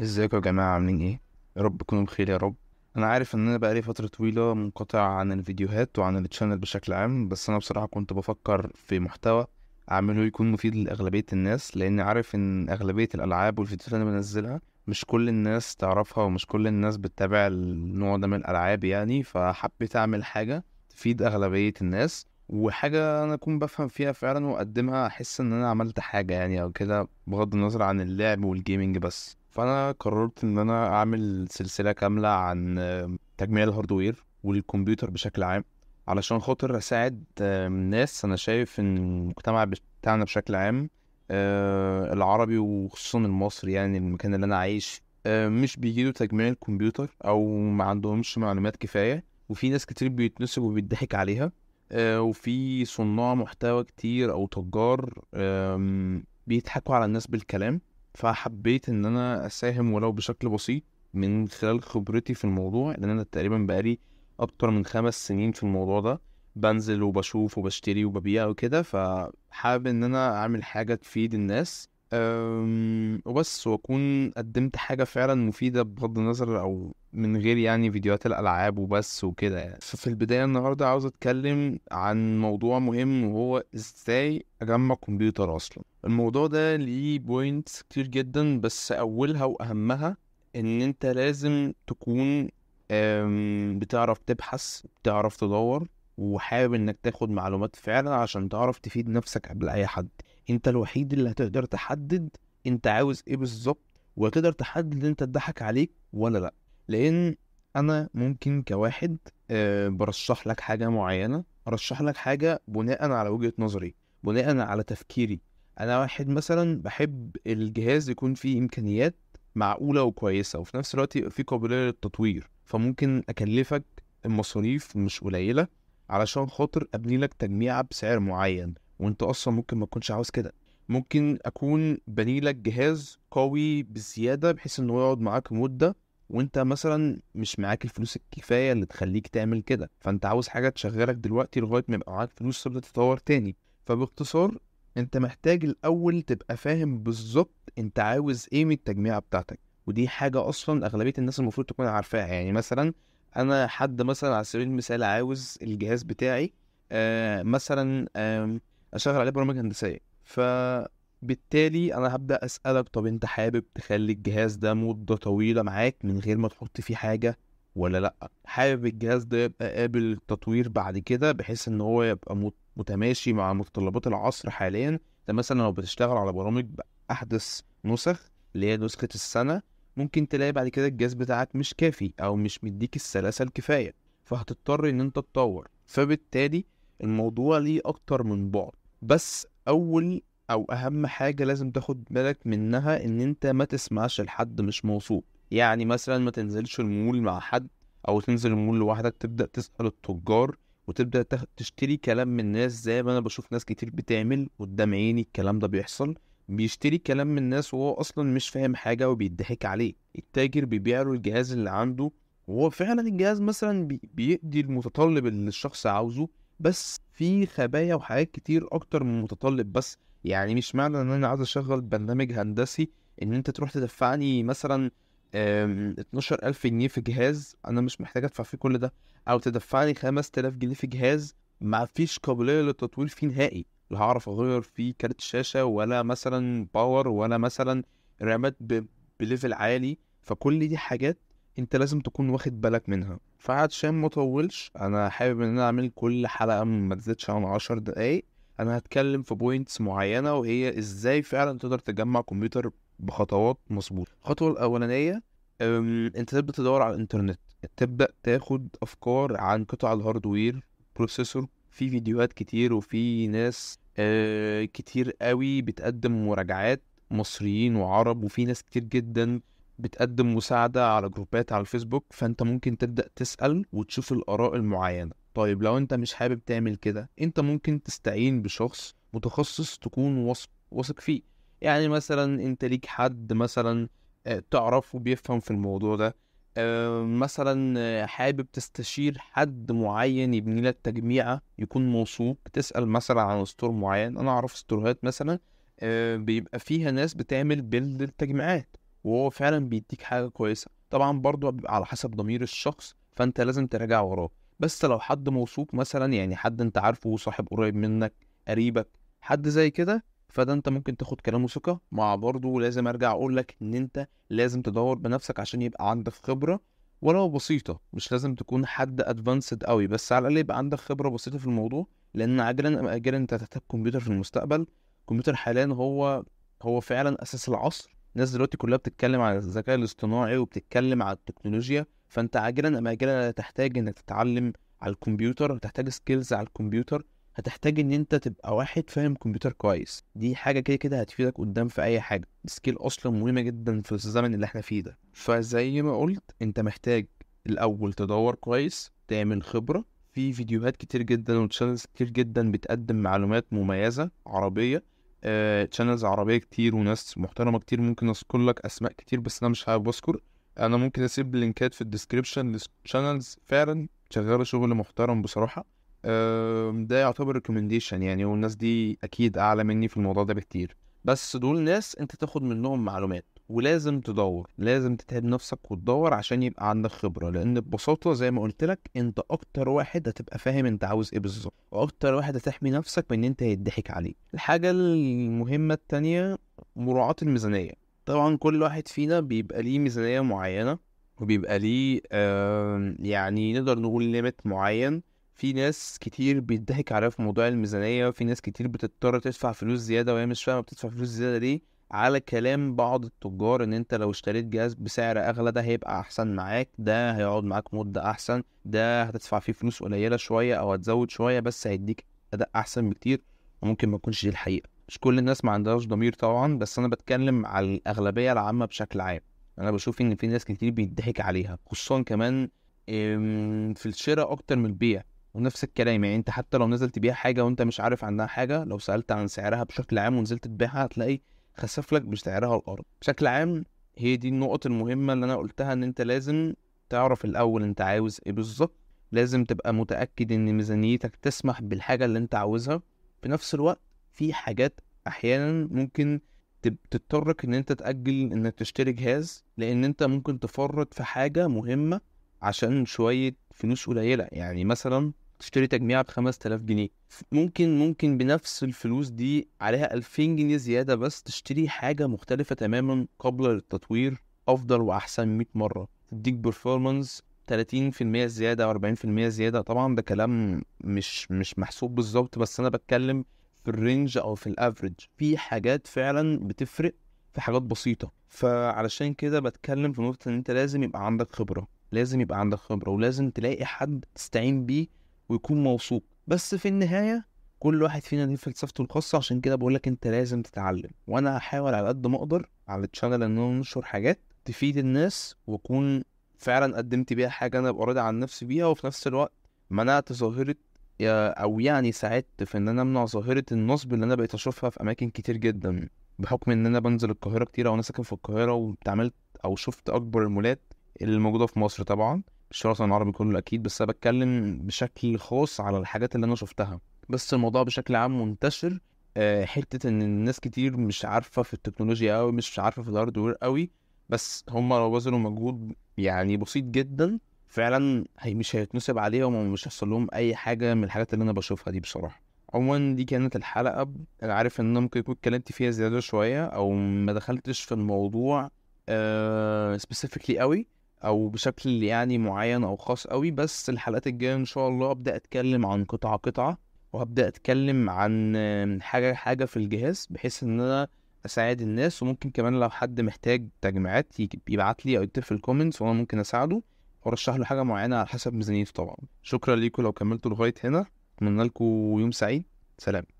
ازيكم يا جماعة عاملين ايه؟ يا رب تكونوا بخير يا رب انا عارف ان انا بقالي فترة طويلة منقطع عن الفيديوهات وعن التشانل بشكل عام بس انا بصراحة كنت بفكر في محتوى اعمله يكون مفيد لاغلبية الناس لاني عارف ان اغلبية الالعاب والفيديوهات اللي انا بنزلها مش كل الناس تعرفها ومش كل الناس بتتابع النوع ده من الالعاب يعني فحبيت اعمل حاجة تفيد اغلبية الناس وحاجة أنا أكون بفهم فيها فعلا وأقدمها أحس إن أنا عملت حاجة يعني أو كده بغض النظر عن اللعب والجيمنج بس فانا قررت ان انا اعمل سلسله كامله عن تجميع الهاردوير والكمبيوتر بشكل عام علشان خاطر اساعد آه، ناس انا شايف ان المجتمع بتاعنا بشكل عام آه، العربي وخصوصا المصري يعني المكان اللي انا عايش آه، مش بيجيله تجميع الكمبيوتر او ما عندهمش معلومات كفايه وفي ناس كتير بيتنسب وبيضحك عليها وفي صناع محتوى كتير او تجار بيضحكوا على الناس بالكلام فحبيت ان انا اساهم ولو بشكل بسيط من خلال خبرتي في الموضوع لان انا تقريبا بقالي اكتر من خمس سنين في الموضوع ده بنزل وبشوف وبشتري وببيع وكده فحابب ان انا اعمل حاجه تفيد الناس آمم، وبس واكون قدمت حاجه فعلا مفيده بغض النظر او من غير يعني فيديوهات الالعاب وبس وكده يعني ففي البدايه النهارده عاوز اتكلم عن موضوع مهم وهو ازاي اجمع كمبيوتر اصلا الموضوع ده ليه بوينتس كتير جدا بس اولها واهمها ان انت لازم تكون بتعرف تبحث بتعرف تدور وحابب انك تاخد معلومات فعلا عشان تعرف تفيد نفسك قبل اي حد انت الوحيد اللي هتقدر تحدد انت عاوز ايه بالظبط وتقدر تحدد انت اتضحك عليك ولا لا لان انا ممكن كواحد آه، برشح لك حاجه معينه ارشح لك حاجه بناء على وجهه نظري بناء على تفكيري انا واحد مثلا بحب الجهاز يكون فيه امكانيات معقوله وكويسه وفي نفس الوقت يبقى فيه قابليه للتطوير فممكن اكلفك المصاريف مش قليله علشان خاطر ابني لك تجميعه بسعر معين وانت اصلا ممكن ما تكونش عاوز كده ممكن اكون بني لك جهاز قوي بزياده بحيث انه يقعد معاك مده وانت مثلا مش معاك الفلوس الكفايه اللي تخليك تعمل كده فانت عاوز حاجه تشغلك دلوقتي لغايه ما يبقى معاك فلوس تبدا تتطور تاني فباختصار انت محتاج الاول تبقى فاهم بالظبط انت عاوز ايه من التجميعه بتاعتك ودي حاجه اصلا اغلبيه الناس المفروض تكون عارفاها يعني مثلا انا حد مثلا على سبيل المثال عاوز الجهاز بتاعي آه مثلا آه اشغل عليه برامج هندسيه ف بالتالي انا هبدا اسالك طب انت حابب تخلي الجهاز ده مده طويله معاك من غير ما تحط فيه حاجه ولا لا حابب الجهاز ده يبقى قابل للتطوير بعد كده بحيث ان هو يبقى متماشي مع متطلبات العصر حاليا ده مثلا لو بتشتغل على برامج باحدث نسخ اللي هي نسخه السنه ممكن تلاقي بعد كده الجهاز بتاعك مش كافي او مش مديك السلاسه الكفايه فهتضطر ان انت تطور فبالتالي الموضوع ليه اكتر من بعد بس اول او اهم حاجه لازم تاخد بالك منها ان انت ما تسمعش لحد مش موثوق يعني مثلا ما تنزلش المول مع حد او تنزل المول لوحدك تبدا تسال التجار وتبدا تشتري كلام من الناس زي ما انا بشوف ناس كتير بتعمل قدام عيني الكلام ده بيحصل بيشتري كلام من الناس وهو اصلا مش فاهم حاجه وبيضحك عليه التاجر بيبيع له الجهاز اللي عنده وهو فعلا الجهاز مثلا بيأدي المتطلب اللي الشخص عاوزه بس في خبايا وحاجات كتير اكتر من المتطلب بس يعني مش معنى ان انا عايز اشغل برنامج هندسي ان انت تروح تدفعني مثلا اتناشر ألف جنيه في جهاز أنا مش محتاج أدفع فيه كل ده أو تدفعني خمس تلاف جنيه في جهاز ما فيش قابلية للتطوير فيه نهائي لا هعرف أغير فيه كارت شاشة ولا مثلا باور ولا مثلا رامات بليفل عالي فكل دي حاجات انت لازم تكون واخد بالك منها فعشان مطولش انا حابب ان انا اعمل كل حلقه ما تزيدش عن عشر دقايق انا هتكلم في بوينتس معينه وهي ازاي فعلا تقدر تجمع كمبيوتر بخطوات مظبوطه الخطوه الاولانيه انت تبدا تدور على الانترنت تبدا تاخد افكار عن قطع الهاردوير بروسيسور في فيديوهات كتير وفي ناس آه، كتير قوي بتقدم مراجعات مصريين وعرب وفي ناس كتير جدا بتقدم مساعدة على جروبات على الفيسبوك فانت ممكن تبدأ تسأل وتشوف الآراء المعينة طيب لو انت مش حابب تعمل كده انت ممكن تستعين بشخص متخصص تكون واثق واثق فيه يعني مثلا انت ليك حد مثلا آه، تعرفه بيفهم في الموضوع ده آه، مثلا آه، حابب تستشير حد معين يبني لك تجميعة يكون موثوق تسأل مثلا عن ستور معين أنا أعرف ستورات مثلا بيبقى فيها ناس بتعمل بيلد التجميعات وهو فعلا بيديك حاجة كويسة طبعا برضه على حسب ضمير الشخص فأنت لازم تراجع وراه بس لو حد موثوق مثلا يعني حد انت عارفه صاحب قريب منك قريبك حد زي كده فده انت ممكن تاخد كلامه ثقه مع برضه لازم ارجع اقول لك ان انت لازم تدور بنفسك عشان يبقى عندك خبره ولو بسيطه مش لازم تكون حد ادفانسد قوي بس على الاقل يبقى عندك خبره بسيطه في الموضوع لان عاجلا ام اجلا انت هتحتاج كمبيوتر في المستقبل الكمبيوتر حاليا هو هو فعلا اساس العصر الناس دلوقتي كلها بتتكلم على الذكاء الاصطناعي وبتتكلم على التكنولوجيا فانت عاجلا ام اجلا تحتاج انك تتعلم على الكمبيوتر هتحتاج سكيلز على الكمبيوتر هتحتاج ان انت تبقى واحد فاهم كمبيوتر كويس دي حاجه كده كده هتفيدك قدام في اي حاجه سكيل اصلا مهمه جدا في الزمن اللي احنا فيه ده فزي ما قلت انت محتاج الاول تدور كويس تعمل خبره في فيديوهات كتير جدا وتشانلز كتير جدا بتقدم معلومات مميزه عربيه تشانلز آه، عربيه كتير وناس محترمه كتير ممكن اذكر لك اسماء كتير بس انا مش هبذكر انا ممكن اسيب اللينكات في الديسكريبشن للشانلز فعلا شغاله شغل محترم بصراحه ده يعتبر ريكومنديشن يعني والناس دي اكيد اعلى مني في الموضوع ده بكتير بس دول ناس انت تاخد منهم معلومات ولازم تدور لازم تتعب نفسك وتدور عشان يبقى عندك خبرة لأن ببساطة زي ما قلت لك أنت أكتر واحد هتبقى فاهم أنت عاوز إيه بالظبط وأكتر واحد هتحمي نفسك من أن أنت يضحك عليك الحاجة المهمة التانية مراعاة الميزانية طبعا كل واحد فينا بيبقى ليه ميزانية معينة وبيبقى ليه يعني نقدر نقول ليميت معين في ناس كتير بيضحك عليها في موضوع الميزانية في ناس كتير بتضطر تدفع فلوس زيادة وهي مش فاهمة بتدفع فلوس زيادة ليه على كلام بعض التجار ان انت لو اشتريت جهاز بسعر اغلى ده هيبقى احسن معاك ده هيقعد معاك مدة احسن ده هتدفع فيه فلوس قليلة شوية او هتزود شوية بس هيديك اداء احسن بكتير وممكن ما تكونش دي الحقيقة مش كل الناس ما عندهاش ضمير طبعا بس انا بتكلم على الاغلبيه العامه بشكل عام انا بشوف ان في ناس كتير بيضحك عليها خصوصا كمان آمم، في الشراء اكتر من البيع ونفس الكلام يعني انت حتى لو نزلت تبيع حاجه وانت مش عارف عنها حاجه لو سالت عن سعرها بشكل عام ونزلت تبيعها هتلاقي خسف لك بسعرها الارض بشكل عام هي دي النقط المهمه اللي انا قلتها ان انت لازم تعرف الاول انت عاوز ايه بالظبط لازم تبقى متاكد ان ميزانيتك تسمح بالحاجه اللي انت عاوزها في نفس الوقت في حاجات احيانا ممكن تضطرك ان انت تاجل انك تشتري جهاز لان انت ممكن تفرط في حاجه مهمه عشان شويه فلوس قليله يعني مثلا تشتري تجميعة ب 5000 جنيه ممكن ممكن بنفس الفلوس دي عليها 2000 جنيه زيادة بس تشتري حاجة مختلفة تماما قبل التطوير أفضل وأحسن 100 مرة تديك بيرفورمانس 30% زيادة أو 40% زيادة طبعا ده كلام مش مش محسوب بالظبط بس أنا بتكلم في الرينج او في الافريج في حاجات فعلا بتفرق في حاجات بسيطه فعلشان كده بتكلم في نقطه ان انت لازم يبقى عندك خبره لازم يبقى عندك خبره ولازم تلاقي حد تستعين بيه ويكون موثوق بس في النهايه كل واحد فينا ليه فلسفته الخاصه عشان كده بقول لك انت لازم تتعلم وانا هحاول على قد ما اقدر على التشانل ان انا انشر حاجات تفيد الناس واكون فعلا قدمت بيها حاجه انا ابقى راضي عن نفسي بيها وفي نفس الوقت منعت ظاهره او يعني ساعدت في ان انا امنع ظاهره النصب اللي انا بقيت اشوفها في اماكن كتير جدا بحكم ان انا بنزل القاهره كتير او انا ساكن في القاهره واتعاملت او شفت اكبر المولات اللي موجوده في مصر طبعا مش الوطن العربي كله اكيد بس انا بتكلم بشكل خاص على الحاجات اللي انا شفتها بس الموضوع بشكل عام منتشر آه، حته ان الناس كتير مش عارفه في التكنولوجيا قوي مش عارفه في الهاردوير قوي بس هم لو بذلوا مجهود يعني بسيط جدا فعلا هي مش هيتنصب عليهم ومش هيحصل لهم اي حاجه من الحاجات اللي انا بشوفها دي بصراحه عموما دي كانت الحلقه انا عارف ان انا ممكن يكون اتكلمت فيها زياده شويه او ما دخلتش في الموضوع سبيسيفيكلي آه، قوي او بشكل يعني معين او خاص قوي بس الحلقات الجايه ان شاء الله ابدا اتكلم عن قطعه قطعه وهبدا اتكلم عن حاجه حاجه في الجهاز بحيث ان انا اساعد الناس وممكن كمان لو حد محتاج تجميعات يبعت لي او يكتب في الكومنتس وانا ممكن اساعده وارشح له حاجه معينه على حسب ميزانيته طبعا شكرا ليكم لو كملتوا لغايه هنا اتمنى لكم يوم سعيد سلام